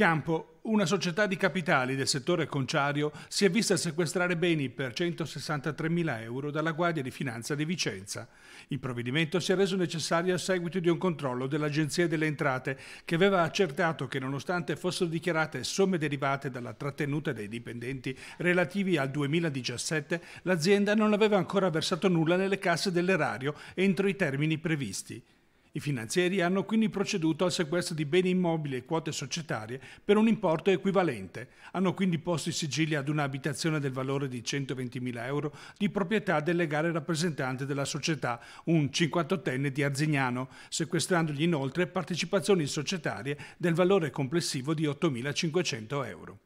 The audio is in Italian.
Chiampo, una società di capitali del settore conciario, si è vista sequestrare beni per 163.000 euro dalla Guardia di Finanza di Vicenza. Il provvedimento si è reso necessario a seguito di un controllo dell'Agenzia delle Entrate che aveva accertato che nonostante fossero dichiarate somme derivate dalla trattenuta dei dipendenti relativi al 2017, l'azienda non aveva ancora versato nulla nelle casse dell'erario entro i termini previsti. I finanzieri hanno quindi proceduto al sequestro di beni immobili e quote societarie per un importo equivalente. Hanno quindi posto i sigilli ad un'abitazione del valore di 120.000 euro di proprietà del legale rappresentante della società, un 58enne di Arzignano, sequestrandogli inoltre partecipazioni societarie del valore complessivo di 8.500 euro.